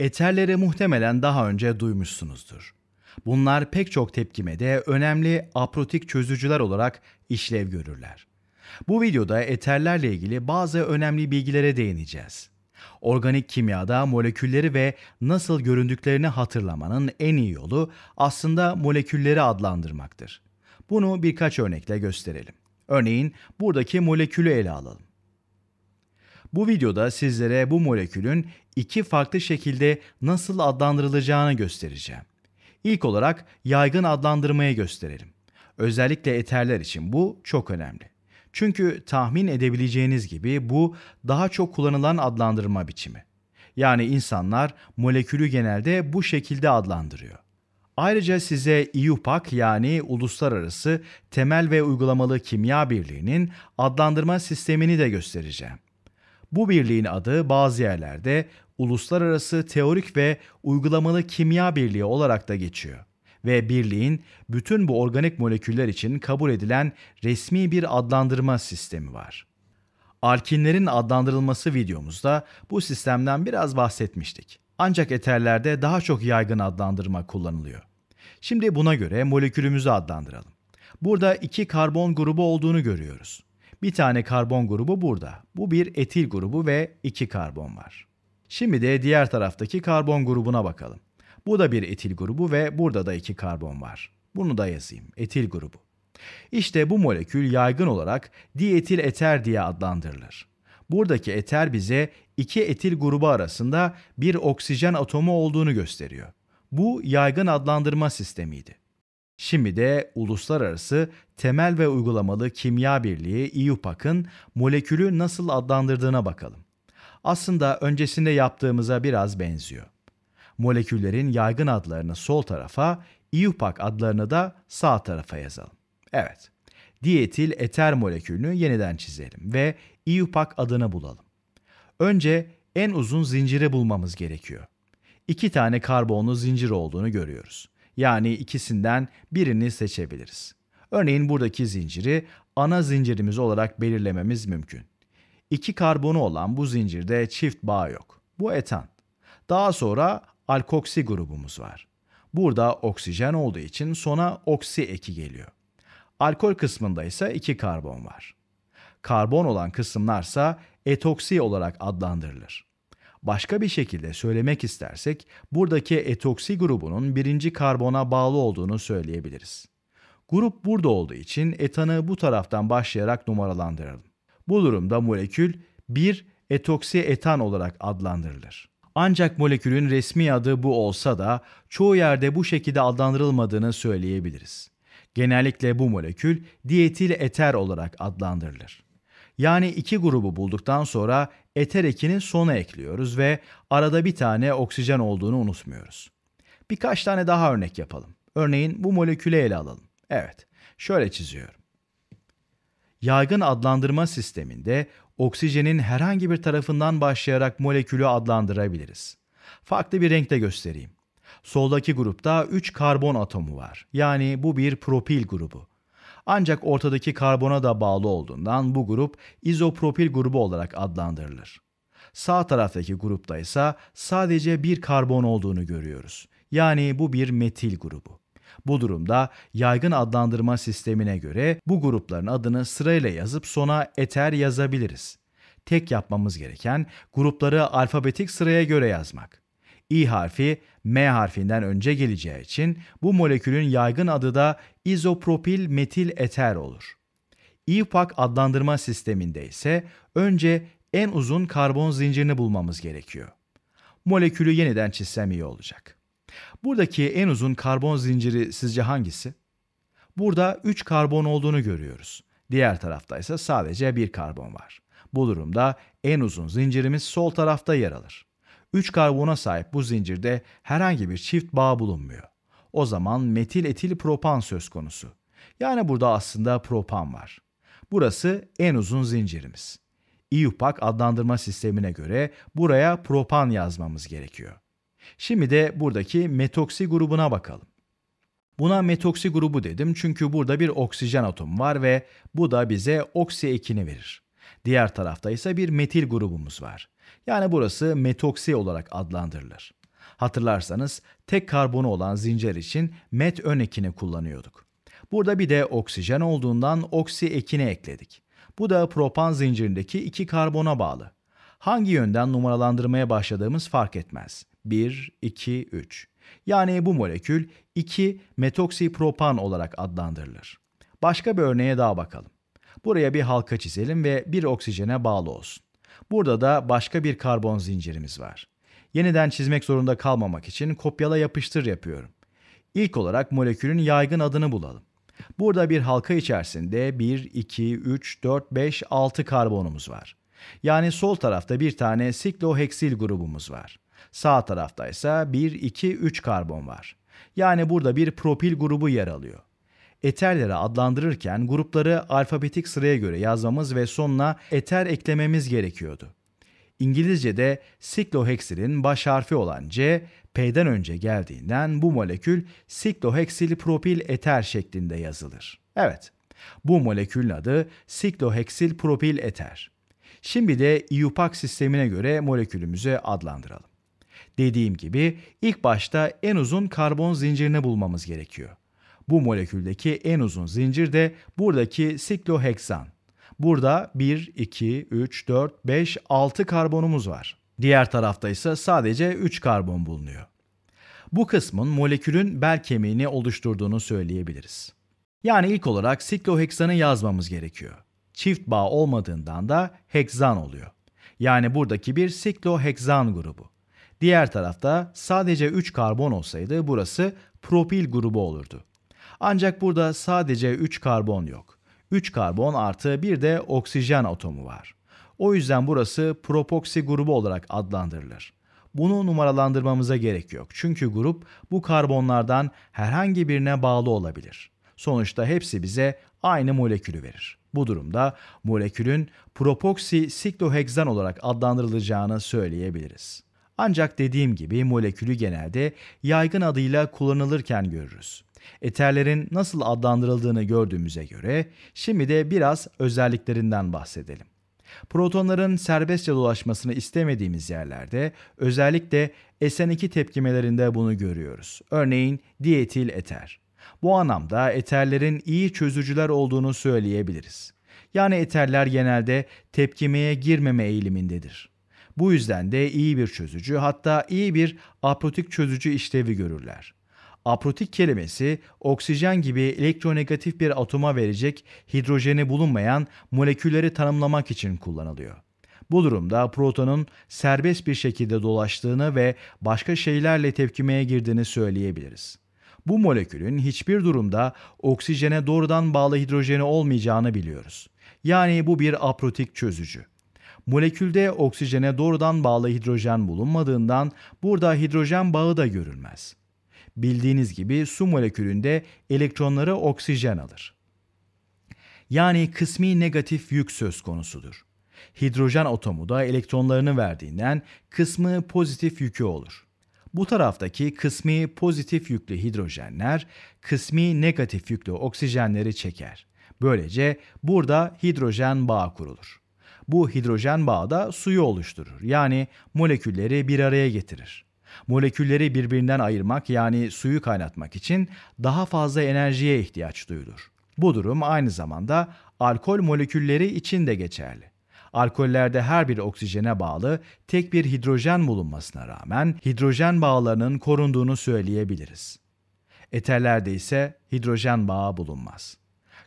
Eterlere muhtemelen daha önce duymuşsunuzdur. Bunlar pek çok tepkimede önemli aprotik çözücüler olarak işlev görürler. Bu videoda eterlerle ilgili bazı önemli bilgilere değineceğiz. Organik kimyada molekülleri ve nasıl göründüklerini hatırlamanın en iyi yolu aslında molekülleri adlandırmaktır. Bunu birkaç örnekle gösterelim. Örneğin buradaki molekülü ele alalım. Bu videoda sizlere bu molekülün iki farklı şekilde nasıl adlandırılacağını göstereceğim. İlk olarak yaygın adlandırmayı gösterelim. Özellikle eterler için bu çok önemli. Çünkü tahmin edebileceğiniz gibi bu daha çok kullanılan adlandırma biçimi. Yani insanlar molekülü genelde bu şekilde adlandırıyor. Ayrıca size IUPAC yani Uluslararası Temel ve Uygulamalı Kimya Birliği'nin adlandırma sistemini de göstereceğim. Bu birliğin adı bazı yerlerde Uluslararası Teorik ve Uygulamalı Kimya Birliği olarak da geçiyor ve birliğin bütün bu organik moleküller için kabul edilen resmi bir adlandırma sistemi var. Alkinlerin adlandırılması videomuzda bu sistemden biraz bahsetmiştik. Ancak eterlerde daha çok yaygın adlandırma kullanılıyor. Şimdi buna göre molekülümüzü adlandıralım. Burada iki karbon grubu olduğunu görüyoruz. Bir tane karbon grubu burada. Bu bir etil grubu ve iki karbon var. Şimdi de diğer taraftaki karbon grubuna bakalım. Bu da bir etil grubu ve burada da iki karbon var. Bunu da yazayım. Etil grubu. İşte bu molekül yaygın olarak dietil eter diye adlandırılır. Buradaki eter bize iki etil grubu arasında bir oksijen atomu olduğunu gösteriyor. Bu yaygın adlandırma sistemiydi. Şimdi de Uluslararası Temel ve Uygulamalı Kimya Birliği IUPAC'ın e molekülü nasıl adlandırdığına bakalım. Aslında öncesinde yaptığımıza biraz benziyor. Moleküllerin yaygın adlarını sol tarafa, IUPAC e adlarını da sağ tarafa yazalım. Evet, diyetil eter molekülünü yeniden çizelim ve IUPAC e adını bulalım. Önce en uzun zinciri bulmamız gerekiyor. İki tane karbonlu zincir olduğunu görüyoruz. Yani ikisinden birini seçebiliriz. Örneğin buradaki zinciri ana zincirimiz olarak belirlememiz mümkün. İki karbonu olan bu zincirde çift bağ yok. Bu etan. Daha sonra alkoksi grubumuz var. Burada oksijen olduğu için sona oksi eki geliyor. Alkol kısmında ise iki karbon var. Karbon olan kısımlarsa etoksi olarak adlandırılır. Başka bir şekilde söylemek istersek buradaki etoksi grubunun birinci karbona bağlı olduğunu söyleyebiliriz. Grup burada olduğu için etanı bu taraftan başlayarak numaralandıralım. Bu durumda molekül 1 etoksi etan olarak adlandırılır. Ancak molekülün resmi adı bu olsa da çoğu yerde bu şekilde adlandırılmadığını söyleyebiliriz. Genellikle bu molekül dietil eter olarak adlandırılır. Yani iki grubu bulduktan sonra eter ekini sona ekliyoruz ve arada bir tane oksijen olduğunu unutmuyoruz. Birkaç tane daha örnek yapalım. Örneğin bu molekülü ele alalım. Evet, şöyle çiziyorum. Yaygın adlandırma sisteminde oksijenin herhangi bir tarafından başlayarak molekülü adlandırabiliriz. Farklı bir renkte göstereyim. Soldaki grupta 3 karbon atomu var. Yani bu bir propil grubu. Ancak ortadaki karbona da bağlı olduğundan bu grup izopropil grubu olarak adlandırılır. Sağ taraftaki grupta ise sadece bir karbon olduğunu görüyoruz. Yani bu bir metil grubu. Bu durumda yaygın adlandırma sistemine göre bu grupların adını sırayla yazıp sona eter yazabiliriz. Tek yapmamız gereken grupları alfabetik sıraya göre yazmak. I harfi M harfinden önce geleceği için bu molekülün yaygın adı da izopropil metil eter olur. İPAK adlandırma sisteminde ise önce en uzun karbon zincirini bulmamız gerekiyor. Molekülü yeniden çizsem iyi olacak. Buradaki en uzun karbon zinciri sizce hangisi? Burada 3 karbon olduğunu görüyoruz. Diğer tarafta ise sadece 1 karbon var. Bu durumda en uzun zincirimiz sol tarafta yer alır. 3 karbona sahip bu zincirde herhangi bir çift bağ bulunmuyor. O zaman metil etil propan söz konusu. Yani burada aslında propan var. Burası en uzun zincirimiz. IUPAC adlandırma sistemine göre buraya propan yazmamız gerekiyor. Şimdi de buradaki metoksi grubuna bakalım. Buna metoksi grubu dedim çünkü burada bir oksijen atomu var ve bu da bize oksi ekini verir. Diğer tarafta ise bir metil grubumuz var. Yani burası metoksi olarak adlandırılır. Hatırlarsanız tek karbonu olan zincir için met ön ekini kullanıyorduk. Burada bir de oksijen olduğundan oksi ekini ekledik. Bu da propan zincirindeki iki karbona bağlı. Hangi yönden numaralandırmaya başladığımız fark etmez. 1, 2, 3. Yani bu molekül 2 propan olarak adlandırılır. Başka bir örneğe daha bakalım. Buraya bir halka çizelim ve bir oksijene bağlı olsun. Burada da başka bir karbon zincirimiz var. Yeniden çizmek zorunda kalmamak için kopyala yapıştır yapıyorum. İlk olarak molekülün yaygın adını bulalım. Burada bir halka içerisinde 1, 2, 3, 4, 5, 6 karbonumuz var. Yani sol tarafta bir tane sikloheksil grubumuz var. Sağ tarafta ise 1, 2, 3 karbon var. Yani burada bir propil grubu yer alıyor eterlere adlandırırken grupları alfabetik sıraya göre yazmamız ve sonuna eter eklememiz gerekiyordu. İngilizce'de sikloheksilin baş harfi olan C, P'den önce geldiğinden bu molekül sikloheksil propil eter şeklinde yazılır. Evet, bu molekülün adı sikloheksil propil eter. Şimdi de IUPAC sistemine göre molekülümüzü adlandıralım. Dediğim gibi ilk başta en uzun karbon zincirini bulmamız gerekiyor. Bu moleküldeki en uzun zincir de buradaki sikloheksan. Burada 1, 2, 3, 4, 5, 6 karbonumuz var. Diğer tarafta ise sadece 3 karbon bulunuyor. Bu kısmın molekülün bel kemiğini oluşturduğunu söyleyebiliriz. Yani ilk olarak sikloheksanı yazmamız gerekiyor. Çift bağ olmadığından da heksan oluyor. Yani buradaki bir sikloheksan grubu. Diğer tarafta sadece 3 karbon olsaydı burası propil grubu olurdu. Ancak burada sadece 3 karbon yok. 3 karbon artı bir de oksijen atomu var. O yüzden burası propoksi grubu olarak adlandırılır. Bunu numaralandırmamıza gerek yok. Çünkü grup bu karbonlardan herhangi birine bağlı olabilir. Sonuçta hepsi bize aynı molekülü verir. Bu durumda molekülün propoksi sikloheksan olarak adlandırılacağını söyleyebiliriz. Ancak dediğim gibi molekülü genelde yaygın adıyla kullanılırken görürüz. Eterlerin nasıl adlandırıldığını gördüğümüze göre şimdi de biraz özelliklerinden bahsedelim. Protonların serbestçe dolaşmasını istemediğimiz yerlerde özellikle SN2 tepkimelerinde bunu görüyoruz. Örneğin dietil eter. Bu anlamda eterlerin iyi çözücüler olduğunu söyleyebiliriz. Yani eterler genelde tepkimeye girmeme eğilimindedir. Bu yüzden de iyi bir çözücü hatta iyi bir aprotik çözücü işlevi görürler. Aprotik kelimesi oksijen gibi elektronegatif bir atoma verecek hidrojeni bulunmayan molekülleri tanımlamak için kullanılıyor. Bu durumda protonun serbest bir şekilde dolaştığını ve başka şeylerle tepkimeye girdiğini söyleyebiliriz. Bu molekülün hiçbir durumda oksijene doğrudan bağlı hidrojeni olmayacağını biliyoruz. Yani bu bir aprotik çözücü. Molekülde oksijene doğrudan bağlı hidrojen bulunmadığından burada hidrojen bağı da görülmez. Bildiğiniz gibi su molekülünde elektronları oksijen alır. Yani kısmi negatif yük söz konusudur. Hidrojen atomu da elektronlarını verdiğinden kısmı pozitif yükü olur. Bu taraftaki kısmi pozitif yüklü hidrojenler kısmi negatif yüklü oksijenleri çeker. Böylece burada hidrojen bağı kurulur. Bu hidrojen bağı da suyu oluşturur. Yani molekülleri bir araya getirir. Molekülleri birbirinden ayırmak yani suyu kaynatmak için daha fazla enerjiye ihtiyaç duyulur. Bu durum aynı zamanda alkol molekülleri için de geçerli. Alkollerde her bir oksijene bağlı tek bir hidrojen bulunmasına rağmen hidrojen bağlarının korunduğunu söyleyebiliriz. Eterlerde ise hidrojen bağı bulunmaz.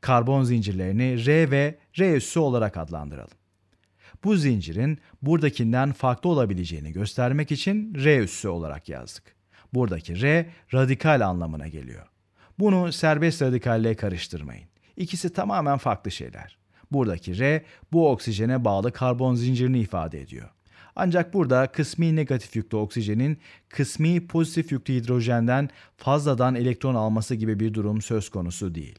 Karbon zincirlerini R ve R üssü olarak adlandıralım. Bu zincirin buradakinden farklı olabileceğini göstermek için R üssü olarak yazdık. Buradaki R radikal anlamına geliyor. Bunu serbest radikalle karıştırmayın. İkisi tamamen farklı şeyler. Buradaki R bu oksijene bağlı karbon zincirini ifade ediyor. Ancak burada kısmi negatif yüklü oksijenin kısmi pozitif yüklü hidrojenden fazladan elektron alması gibi bir durum söz konusu değil.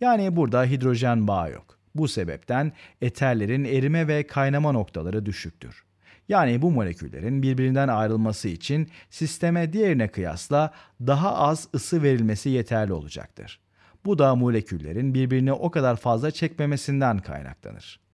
Yani burada hidrojen bağı yok. Bu sebepten eterlerin erime ve kaynama noktaları düşüktür. Yani bu moleküllerin birbirinden ayrılması için sisteme diğerine kıyasla daha az ısı verilmesi yeterli olacaktır. Bu da moleküllerin birbirini o kadar fazla çekmemesinden kaynaklanır.